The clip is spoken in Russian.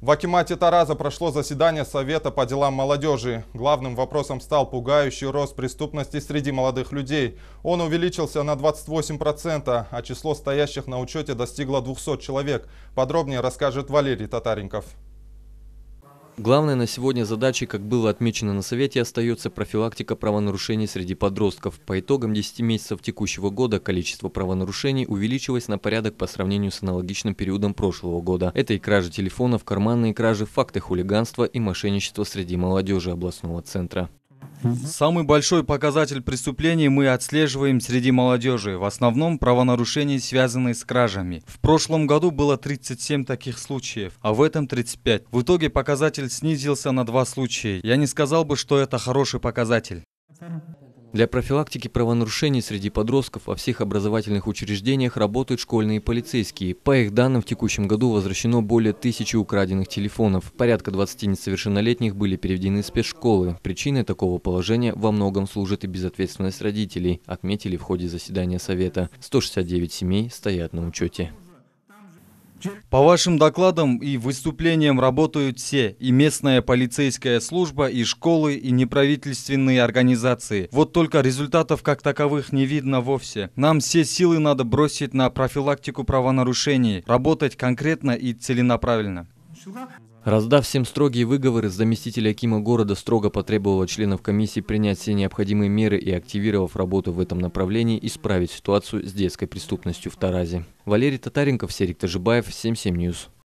В Акимате Тараза прошло заседание Совета по делам молодежи. Главным вопросом стал пугающий рост преступности среди молодых людей. Он увеличился на 28%, а число стоящих на учете достигло 200 человек. Подробнее расскажет Валерий Татаренков. Главной на сегодня задачей, как было отмечено на Совете, остается профилактика правонарушений среди подростков. По итогам 10 месяцев текущего года количество правонарушений увеличилось на порядок по сравнению с аналогичным периодом прошлого года. Это и кражи телефонов, карманные кражи, факты хулиганства и мошенничество среди молодежи областного центра. Самый большой показатель преступлений мы отслеживаем среди молодежи. В основном правонарушения, связанные с кражами. В прошлом году было 37 таких случаев, а в этом 35. В итоге показатель снизился на два случая. Я не сказал бы, что это хороший показатель. Для профилактики правонарушений среди подростков во всех образовательных учреждениях работают школьные полицейские. По их данным, в текущем году возвращено более тысячи украденных телефонов. Порядка 20 несовершеннолетних были переведены из спецшколы. Причиной такого положения во многом служит и безответственность родителей, отметили в ходе заседания совета. 169 семей стоят на учете. По вашим докладам и выступлениям работают все, и местная полицейская служба, и школы, и неправительственные организации. Вот только результатов как таковых не видно вовсе. Нам все силы надо бросить на профилактику правонарушений, работать конкретно и целенаправленно. Раздав всем строгие выговоры, заместитель Акима города строго потребовал от членов комиссии принять все необходимые меры и, активировав работу в этом направлении, исправить ситуацию с детской преступностью в Таразе. Валерий Татаренков, Серик Тажибаев, 77 News.